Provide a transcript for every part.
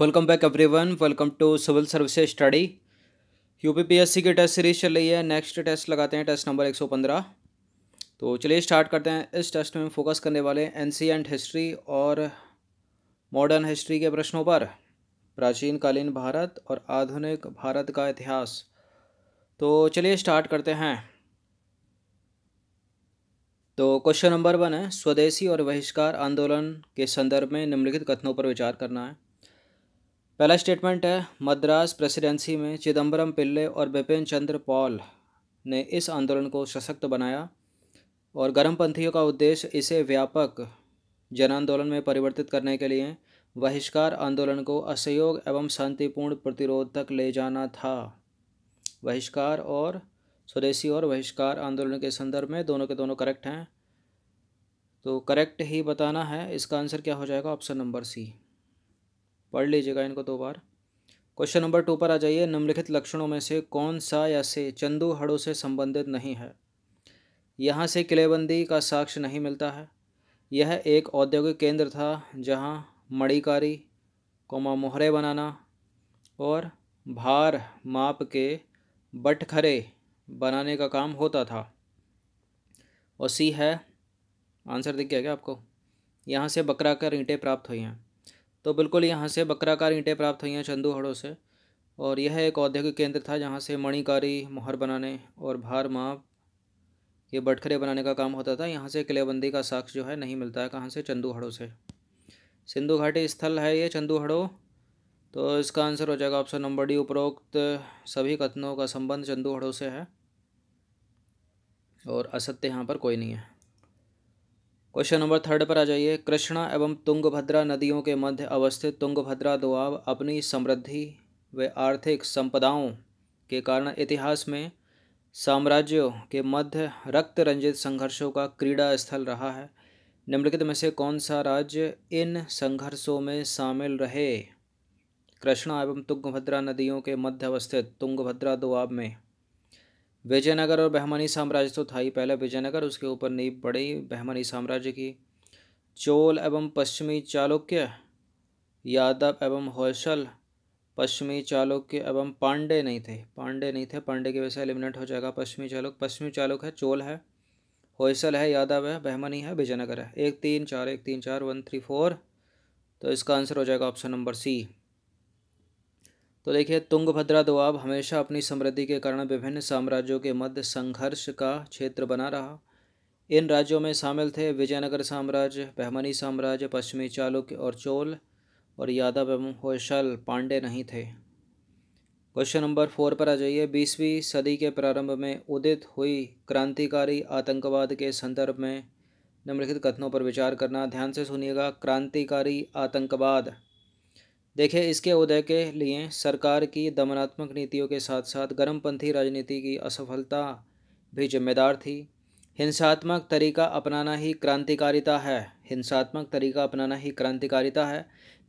welcome back everyone welcome to civil services study UPPSC की test series चल रही है नेक्स्ट टेस्ट लगाते हैं टेस्ट नंबर 115 तो चलिए स्टार्ट करते हैं इस टेस्ट में फोकस करने वाले एन सी एंड हिस्ट्री और मॉडर्न हिस्ट्री के प्रश्नों पर प्राचीनकालीन भारत और आधुनिक भारत का इतिहास तो चलिए स्टार्ट करते हैं तो क्वेश्चन नंबर वन है स्वदेशी और बहिष्कार आंदोलन के संदर्भ में निम्नलिखित कथनों पर विचार करना है पहला स्टेटमेंट है मद्रास प्रेसिडेंसी में चिदम्बरम पिल्ले और बिपिन चंद्र पॉल ने इस आंदोलन को सशक्त बनाया और गर्मपंथियों का उद्देश्य इसे व्यापक जन आंदोलन में परिवर्तित करने के लिए बहिष्कार आंदोलन को असहयोग एवं शांतिपूर्ण प्रतिरोध तक ले जाना था बहिष्कार और स्वदेशी और बहिष्कार आंदोलन के संदर्भ में दोनों के दोनों करेक्ट हैं तो करेक्ट ही बताना है इसका आंसर क्या हो जाएगा ऑप्शन नंबर सी पढ़ लीजिएगा इनको दो बार क्वेश्चन नंबर टू पर आ जाइए निम्नलिखित लक्षणों में से कौन सा या से चंदू हड़ों से संबंधित नहीं है यहाँ से किलेबंदी का साक्ष्य नहीं मिलता है यह एक औद्योगिक केंद्र था जहाँ मणिकारी कोमा मोहरे बनाना और भार माप के बटखरे बनाने का काम होता था और सी है आंसर दिख गया क्या आपको यहाँ से बकरा कर ईंटें प्राप्त हुई हैं तो बिल्कुल यहाँ से बकराकार ईंटें प्राप्त हुई हैं चंदू हड़ों से और यह एक औद्योगिक केंद्र था जहाँ से मणिकारी मोहर बनाने और भार माप ये बटखरे बनाने का काम होता था यहाँ से किलेबंदी का साक्ष जो है नहीं मिलता है कहाँ से हड़ों से सिंधु घाटी स्थल है ये हड़ो तो इसका आंसर हो जाएगा ऑप्शन नंबर डी उपरोक्त सभी कथनों का संबंध चंदूहड़ों से है और असत्य यहाँ पर कोई नहीं है क्वेश्चन नंबर थर्ड पर आ जाइए कृष्णा एवं तुंगभद्रा नदियों के मध्य अवस्थित तुंगभद्रा दुआब अपनी समृद्धि व आर्थिक संपदाओं के कारण इतिहास में साम्राज्यों के मध्य रक्त रंजित संघर्षों का क्रीड़ा स्थल रहा है निम्नलिखित में से कौन सा राज्य इन संघर्षों में शामिल रहे कृष्णा एवं तुंगभद्रा नदियों के मध्य अवस्थित तुंगभद्रा दुआब में विजयनगर और बहमनी साम्राज्य तो था ही पहले विजयनगर उसके ऊपर नींव पड़ी बहमनी साम्राज्य की चोल एवं पश्चिमी चालुक्य यादव एवं होशल पश्चिमी चालुक्य एवं पांडे नहीं थे पांडे नहीं थे पांडे की वजह से एलिमिनेट हो जाएगा पश्चिमी चालुक पश्चिमी चालुक है चोल है होयसल है यादव है बहमनी है विजयनगर है एक तीन चार एक तीन चार वन थ्री फोर तो इसका आंसर हो जाएगा ऑप्शन नंबर सी तो देखिए तुंगभद्रा दोआब हमेशा अपनी समृद्धि के कारण विभिन्न साम्राज्यों के मध्य संघर्ष का क्षेत्र बना रहा इन राज्यों में शामिल थे विजयनगर साम्राज्य बहमनी साम्राज्य पश्चिमी चालुक्य और चोल और यादव एवं होशल पांडे नहीं थे क्वेश्चन नंबर फोर पर आ जाइए बीसवीं सदी के प्रारंभ में उदित हुई क्रांतिकारी आतंकवाद के संदर्भ में निम्नलिखित कथनों पर विचार करना ध्यान से सुनिएगा क्रांतिकारी आतंकवाद देखिए इसके उदय के लिए सरकार की दमनात्मक नीतियों के साथ साथ गर्मपंथी राजनीति की असफलता भी जिम्मेदार थी हिंसात्मक तरीका अपनाना ही क्रांतिकारिता है हिंसात्मक तरीका अपनाना ही क्रांतिकारिता है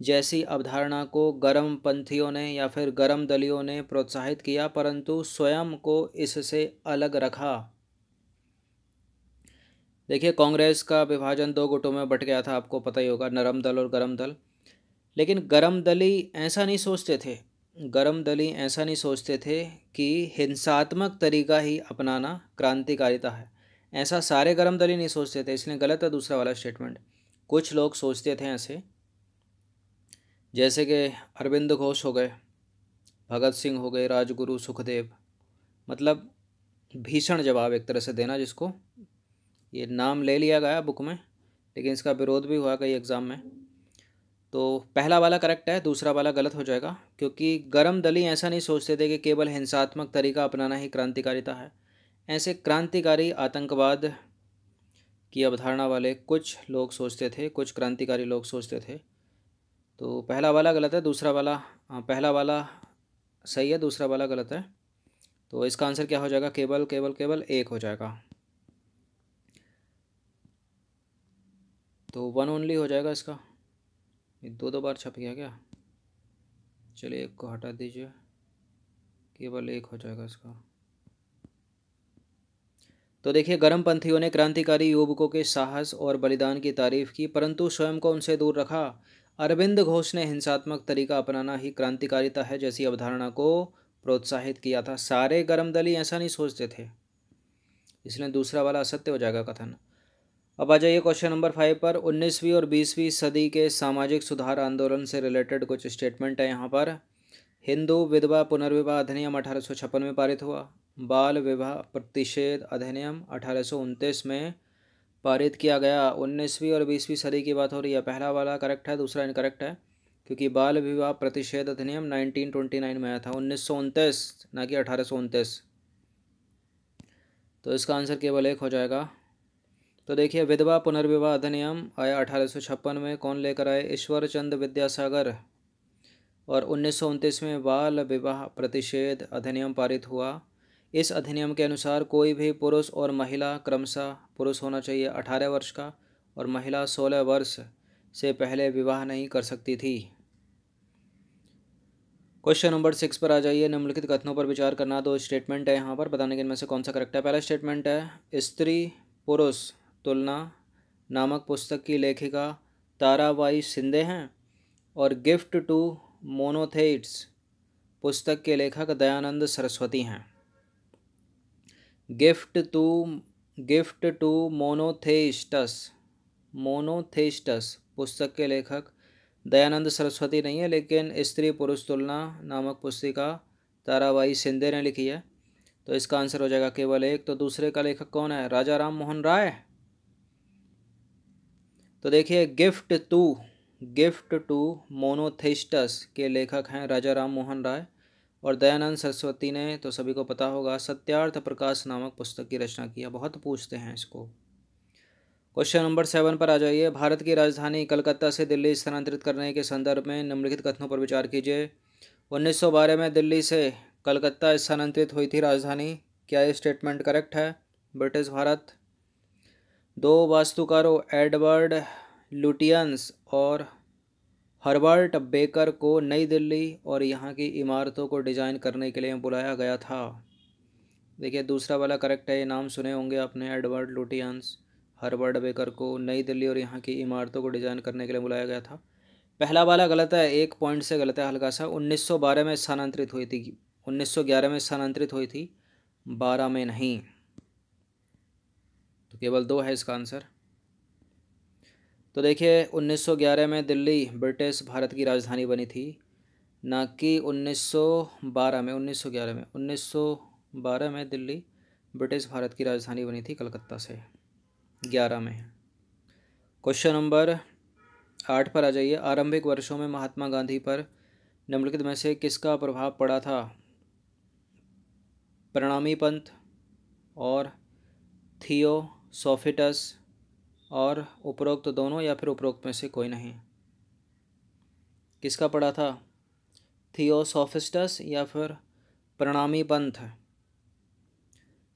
जैसी अवधारणा को गर्म पंथियों ने या फिर गर्म दलियों ने प्रोत्साहित किया परंतु स्वयं को इससे अलग रखा देखिए कांग्रेस का विभाजन दो गुटों में बट गया था आपको पता ही होगा नरम दल और गर्म दल लेकिन गरम दली ऐसा नहीं सोचते थे गरम दली ऐसा नहीं सोचते थे कि हिंसात्मक तरीका ही अपनाना क्रांतिकारिता है ऐसा सारे गरम दली नहीं सोचते थे इसलिए गलत है दूसरा वाला स्टेटमेंट कुछ लोग सोचते थे ऐसे जैसे कि अरविंद घोष हो गए भगत सिंह हो गए राजगुरु सुखदेव मतलब भीषण जवाब एक तरह से देना जिसको ये नाम ले लिया गया बुक में लेकिन इसका विरोध भी हुआ कई एग्ज़ाम में तो पहला वाला करेक्ट है दूसरा वाला गलत हो जाएगा क्योंकि गर्म दली ऐसा नहीं सोचते थे कि केवल हिंसात्मक तरीका अपनाना ही क्रांतिकारिता है ऐसे क्रांतिकारी आतंकवाद की अवधारणा वाले कुछ लोग सोचते थे कुछ क्रांतिकारी लोग सोचते थे तो पहला वाला गलत है दूसरा वाला हाँ, पहला वाला सही है दूसरा वाला गलत है तो इसका आंसर क्या हो जाएगा केवल केवल केवल एक हो जाएगा तो वन ओनली हो जाएगा इसका ये दो दो बार छप गया क्या चलिए एक को हटा दीजिए केवल एक हो जाएगा इसका तो देखिए गर्मपंथियों ने क्रांतिकारी युवकों के साहस और बलिदान की तारीफ की परंतु स्वयं को उनसे दूर रखा अरविंद घोष ने हिंसात्मक तरीका अपनाना ही क्रांतिकारिता है जैसी अवधारणा को प्रोत्साहित किया था सारे गर्म गर्मदली ऐसा नहीं सोचते थे इसलिए दूसरा वाला असत्य हो जाएगा कथन अब आ जाइए क्वेश्चन नंबर फाइव पर उन्नीसवीं और बीसवीं सदी के सामाजिक सुधार आंदोलन से रिलेटेड कुछ स्टेटमेंट है यहाँ पर हिंदू विधवा पुनर्विवाह अधिनियम अठारह में पारित हुआ बाल विवाह प्रतिषेध अधिनियम अठारह में पारित किया गया उन्नीसवीं और बीसवीं सदी की बात हो रही है पहला वाला करेक्ट है दूसरा इनकरेक्ट है क्योंकि बाल विवाह प्रतिषेध अधिनियम 1929 में आया था उन्नीस ना कि अठारह तो इसका आंसर केवल एक हो जाएगा तो देखिए विधवा पुनर्विवाह अधिनियम आया अठारह में कौन लेकर आए ईश्वर चंद विद्यासागर और उन्नीस में बाल विवाह प्रतिषेध अधिनियम पारित हुआ इस अधिनियम के अनुसार कोई भी पुरुष और महिला क्रमशः पुरुष होना चाहिए अठारह वर्ष का और महिला सोलह वर्ष से पहले विवाह नहीं कर सकती थी क्वेश्चन नंबर सिक्स पर आ जाइए निम्नलिखित कथनों पर विचार करना दो स्टेटमेंट है यहाँ पर बताने के इनमें से कौन सा करेक्ट है पहला स्टेटमेंट है स्त्री पुरुष तुलना नामक पुस्तक की लेखिका ताराबाई सिंधे हैं और गिफ्ट टू मोनोथेट्स पुस्तक के लेखक दयानंद सरस्वती हैं gift to gift to monotheists monotheists पुस्तक के लेखक दयानंद सरस्वती नहीं है लेकिन स्त्री पुरुष तुलना नामक पुस्तिका ताराबाई सिंधे ने लिखी है तो इसका आंसर हो जाएगा केवल एक तो दूसरे का लेखक कौन है राजा राम मोहन राय तो देखिए gift to gift to monotheists के लेखक हैं राजा राम मोहन राय और दयानंद सरस्वती ने तो सभी को पता होगा सत्यार्थ प्रकाश नामक पुस्तक की रचना किया बहुत पूछते हैं इसको क्वेश्चन नंबर सेवन पर आ जाइए भारत की राजधानी कलकत्ता से दिल्ली स्थानांतरित करने के संदर्भ में निम्नलिखित कथनों पर विचार कीजिए 1912 में दिल्ली से कलकत्ता स्थानांतरित हुई थी राजधानी क्या ये स्टेटमेंट करेक्ट है ब्रिटिश भारत दो वास्तुकारों एडवर्ड लुटियंस और हर्बर्ट बेकर को नई दिल्ली और यहाँ की इमारतों को डिज़ाइन करने के लिए बुलाया गया था देखिए दूसरा वाला करेक्ट है ये नाम सुने होंगे आपने एडवर्ड लुटियंस हर्बर्ट बेकर को नई दिल्ली और यहाँ की इमारतों को डिज़ाइन करने के लिए बुलाया गया था पहला वाला गलत है एक पॉइंट से गलत है हल्का सा उन्नीस में स्थानांतरित हुई थी उन्नीस में स्थानांतरित हुई थी बारह में नहीं तो केवल दो है इसका आंसर तो देखिए 1911 में दिल्ली ब्रिटिश भारत की राजधानी बनी थी ना कि 1912 में 1911 में 1912 में दिल्ली ब्रिटिश भारत की राजधानी बनी थी कलकत्ता से ग्यारह में क्वेश्चन नंबर आठ पर आ जाइए आरंभिक वर्षों में महात्मा गांधी पर निम्नलिखित में से किसका प्रभाव पड़ा था प्रणामी पंथ और थियो सोफिटस और उपरोक्त तो दोनों या फिर उपरोक्त में से कोई नहीं किसका पढ़ा था थियोसोफिस्टस या फिर प्रणामी पंथ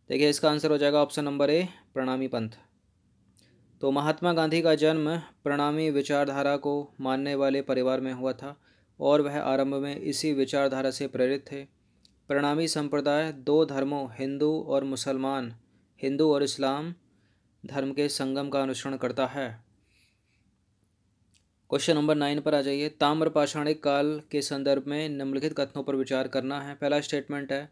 देखिए इसका आंसर हो जाएगा ऑप्शन नंबर ए प्रणामी पंथ तो महात्मा गांधी का जन्म प्रणामी विचारधारा को मानने वाले परिवार में हुआ था और वह आरंभ में इसी विचारधारा से प्रेरित थे प्रणामी संप्रदाय दो धर्मों हिंदू और मुसलमान हिंदू और इस्लाम धर्म के संगम का अनुसरण करता है क्वेश्चन नंबर नाइन पर आ जाइए ताम्र पाषाणिक काल के संदर्भ में निम्नलिखित कथनों पर विचार करना है पहला स्टेटमेंट है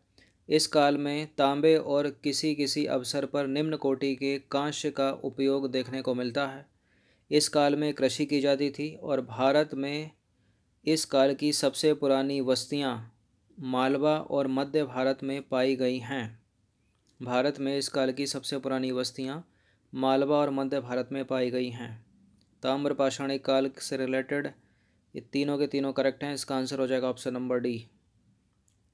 इस काल में तांबे और किसी किसी अवसर पर निम्न कोटि के कांस्य का उपयोग देखने को मिलता है इस काल में कृषि की जाती थी और भारत में इस काल की सबसे पुरानी बस्तियाँ मालवा और मध्य भारत में पाई गई हैं भारत में इस काल की सबसे पुरानी बस्तियाँ मालवा और मध्य भारत में पाई गई हैं ताम्रपाषाणिक काल से रिलेटेड ये तीनों के तीनों करेक्ट हैं इसका आंसर हो जाएगा ऑप्शन नंबर डी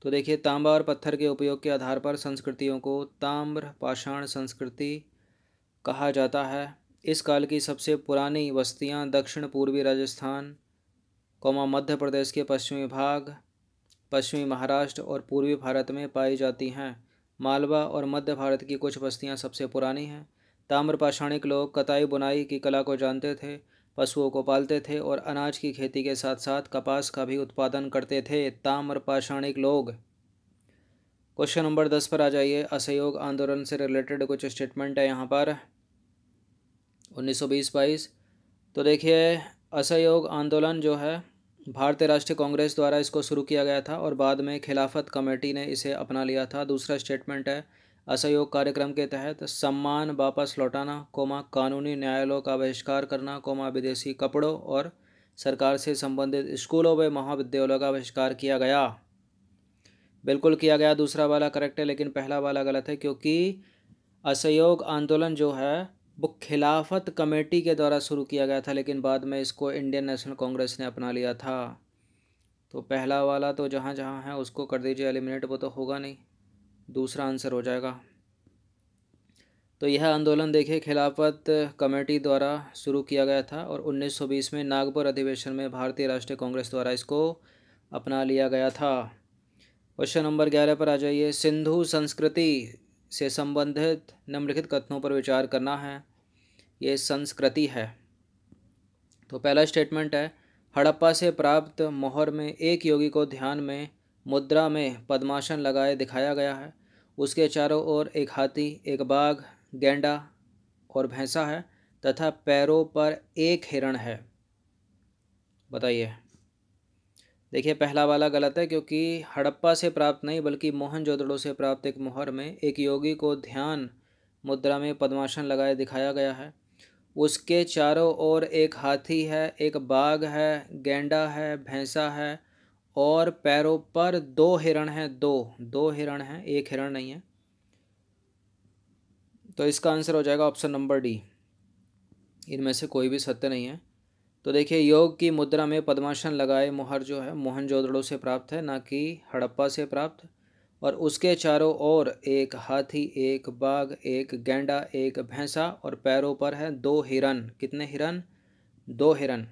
तो देखिए तांबा और पत्थर के उपयोग के आधार पर संस्कृतियों को ताम्र पाषाण संस्कृति कहा जाता है इस काल की सबसे पुरानी बस्तियां दक्षिण पूर्वी राजस्थान कौमा मध्य प्रदेश के पश्चिमी भाग पश्चिमी महाराष्ट्र और पूर्वी भारत में पाई जाती हैं मालवा और मध्य भारत की कुछ बस्तियां सबसे पुरानी हैं पाषाणिक लोग कताई बुनाई की कला को जानते थे पशुओं को पालते थे और अनाज की खेती के साथ साथ कपास का भी उत्पादन करते थे ताम्रपाषाणिक लोग क्वेश्चन नंबर दस पर आ जाइए असहयोग आंदोलन से रिलेटेड कुछ स्टेटमेंट है यहाँ पर उन्नीस सौ बीस बाईस तो देखिए असहयोग आंदोलन जो है भारतीय राष्ट्रीय कांग्रेस द्वारा इसको शुरू किया गया था और बाद में खिलाफत कमेटी ने इसे अपना लिया था दूसरा स्टेटमेंट है असहयोग कार्यक्रम के तहत सम्मान वापस लौटाना कोमा कानूनी न्यायालयों का बहिष्कार करना कोमा विदेशी कपड़ों और सरकार से संबंधित स्कूलों व महाविद्यालयों का बहिष्कार किया गया बिल्कुल किया गया दूसरा वाला करेक्ट है लेकिन पहला वाला गलत है क्योंकि असहयोग आंदोलन जो है वो खिलाफत कमेटी के द्वारा शुरू किया गया था लेकिन बाद में इसको इंडियन नेशनल कांग्रेस ने अपना लिया था तो पहला वाला तो जहाँ जहाँ है उसको कर दीजिए एलिमिनेट वो तो होगा नहीं दूसरा आंसर हो जाएगा तो यह आंदोलन देखिए खिलाफत कमेटी द्वारा शुरू किया गया था और 1920 में नागपुर अधिवेशन में भारतीय राष्ट्रीय कांग्रेस द्वारा इसको अपना लिया गया था क्वेश्चन नंबर ग्यारह पर आ जाइए सिंधु संस्कृति से संबंधित निम्नलिखित कथनों पर विचार करना है ये संस्कृति है तो पहला स्टेटमेंट है हड़प्पा से प्राप्त मोहर में एक योगी को ध्यान में मुद्रा में पद्मासन लगाए दिखाया गया है उसके चारों ओर एक हाथी एक बाघ गेंडा और भैंसा है तथा पैरों पर एक हिरण है बताइए देखिए पहला वाला गलत है क्योंकि हड़प्पा से प्राप्त नहीं बल्कि मोहन जोदड़ों से प्राप्त एक मोहर में एक योगी को ध्यान मुद्रा में पद्मासन लगाए दिखाया गया है उसके चारों ओर एक हाथी है एक बाघ है गेंडा है भैंसा है और पैरों पर दो हिरण हैं दो दो हिरण हैं एक हिरण नहीं है तो इसका आंसर हो जाएगा ऑप्शन नंबर डी इनमें से कोई भी सत्य नहीं है तो देखिए योग की मुद्रा में पद्मासन लगाए मोहर जो है मोहनजोदड़ो से प्राप्त है ना कि हड़प्पा से प्राप्त और उसके चारों ओर एक हाथी एक बाघ एक गेंडा एक भैंसा और पैरों पर है दो हिरन कितने हिरन दो हिरन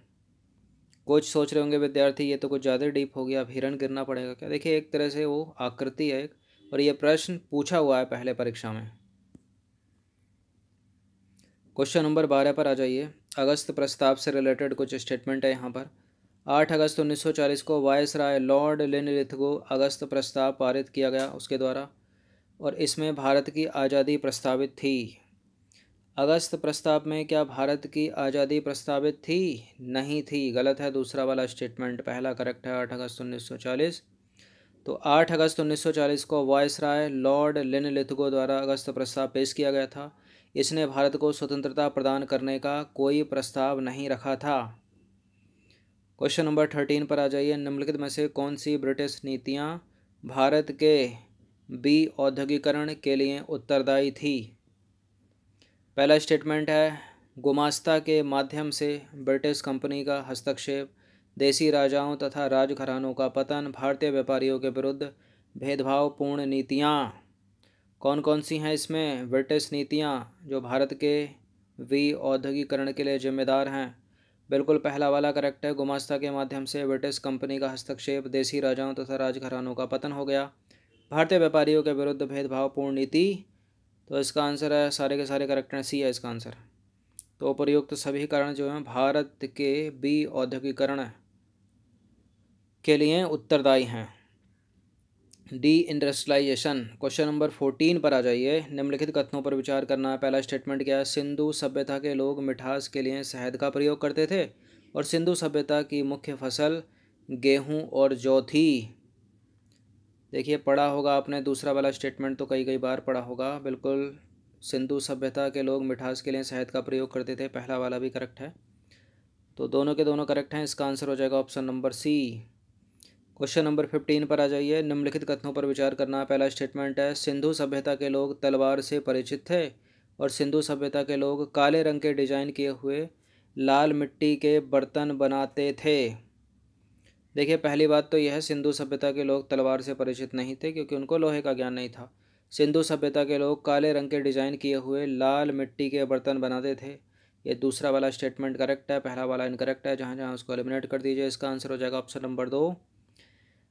कुछ सोच रहे होंगे विद्यार्थी ये तो कुछ ज़्यादा डीप हो गया अब हिरण गिरना पड़ेगा क्या देखिए एक तरह से वो आकृति है और ये प्रश्न पूछा हुआ है पहले परीक्षा में क्वेश्चन नंबर बारह पर आ जाइए अगस्त प्रस्ताव से रिलेटेड कुछ स्टेटमेंट है यहाँ पर आठ अगस्त चालीस को viceroy Lord Linlithgow अगस्त प्रस्ताव पारित किया गया उसके द्वारा और इसमें भारत की आज़ादी प्रस्तावित थी अगस्त प्रस्ताव में क्या भारत की आज़ादी प्रस्तावित थी नहीं थी गलत है दूसरा वाला स्टेटमेंट पहला करेक्ट है आठ अगस्त चालीस तो आठ अगस्त चालीस को viceroy Lord Linlithgow द्वारा अगस्त प्रस्ताव पेश किया गया था इसने भारत को स्वतंत्रता प्रदान करने का कोई प्रस्ताव नहीं रखा था क्वेश्चन नंबर थर्टीन पर आ जाइए निम्नलिखित में से कौन सी ब्रिटिश नीतियाँ भारत के बी औद्योगिकरण के लिए उत्तरदायी थी पहला स्टेटमेंट है गुमास्ता के माध्यम से ब्रिटिश कंपनी का हस्तक्षेप देसी राजाओं तथा राजघरानों का पतन भारतीय व्यापारियों के विरुद्ध भेदभावपूर्ण नीतियाँ कौन कौन सी हैं इसमें ब्रिटिश नीतियाँ जो भारत के वी औद्योगिकरण के लिए जिम्मेदार हैं बिल्कुल पहला वाला करेक्ट है गुमास्ता के माध्यम से ब्रिटिश कंपनी का हस्तक्षेप देसी राजाओं तथा राजघरानों का पतन हो गया भारतीय व्यापारियों के विरुद्ध भेदभावपूर्ण नीति तो इसका आंसर है सारे के सारे करेक्ट हैं सी है इसका आंसर तो उपरयुक्त तो सभी कारण जो हैं भारत के बी औद्योगिकरण के लिए उत्तरदायी हैं deindustrialisation question number fourteen पर आ जाइए निम्नलिखित कथनों पर विचार करना है पहला स्टेटमेंट क्या है सिंधु सभ्यता के लोग मिठास के लिए शहद का प्रयोग करते थे और सिंधु सभ्यता की मुख्य फसल गेहूं और जौ थी देखिए पढ़ा होगा आपने दूसरा वाला स्टेटमेंट तो कई कई बार पढ़ा होगा बिल्कुल सिंधु सभ्यता के लोग मिठास के लिए शहद का प्रयोग करते थे पहला वाला भी करेक्ट है तो दोनों के दोनों करेक्ट हैं इसका आंसर हो जाएगा option number C question number fifteen पर आ जाइए निम्नलिखित कथनों पर विचार करना पहला स्टेटमेंट है सिंधु सभ्यता के लोग तलवार से परिचित थे और सिंधु सभ्यता के लोग काले रंग के डिजाइन किए हुए लाल मिट्टी के बर्तन बनाते थे देखिए पहली बात तो यह है सिंधु सभ्यता के लोग तलवार से परिचित नहीं थे क्योंकि उनको लोहे का ज्ञान नहीं था सिंधु सभ्यता के लोग काले रंग के डिज़ाइन किए हुए लाल मिट्टी के बर्तन बनाते थे ये दूसरा वाला स्टेटमेंट करेक्ट है पहला वाला इनकरेक्ट है जहाँ जहाँ उसको एलिमिनेट कर दीजिए इसका आंसर हो जाएगा ऑप्शन नंबर दो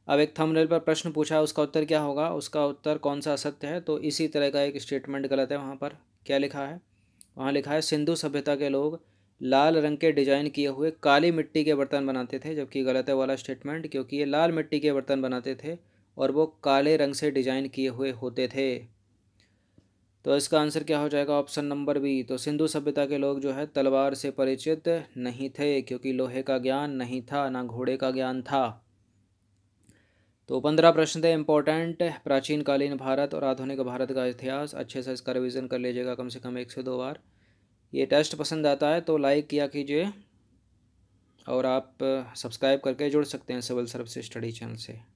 अब एक थंबनेल पर प्रश्न पूछा उसका उत्तर क्या होगा उसका उत्तर कौन सा असत्य है तो इसी तरह का एक स्टेटमेंट गलत है वहाँ पर क्या लिखा है वहाँ लिखा है सिंधु सभ्यता के लोग लाल रंग के डिजाइन किए हुए काली मिट्टी के बर्तन बनाते थे जबकि गलत है वाला स्टेटमेंट क्योंकि ये लाल मिट्टी के बर्तन बनाते थे और वो काले रंग से डिजाइन किए हुए होते थे तो इसका आंसर क्या हो जाएगा ऑप्शन नंबर बी तो सिंधु सभ्यता के लोग जो है तलवार से परिचित नहीं थे क्योंकि लोहे का ज्ञान नहीं था ना घोड़े का ज्ञान था तो पंद्रह प्रश्न थे इम्पोर्टेंट प्राचीन कालीन भारत और आधुनिक भारत का इतिहास अच्छे से इसका रिविज़न कर लीजिएगा कम से कम एक से दो बार ये टेस्ट पसंद आता है तो लाइक किया कीजिए और आप सब्सक्राइब uh, करके जुड़ सकते हैं सिविल सर्विस स्टडी चैनल से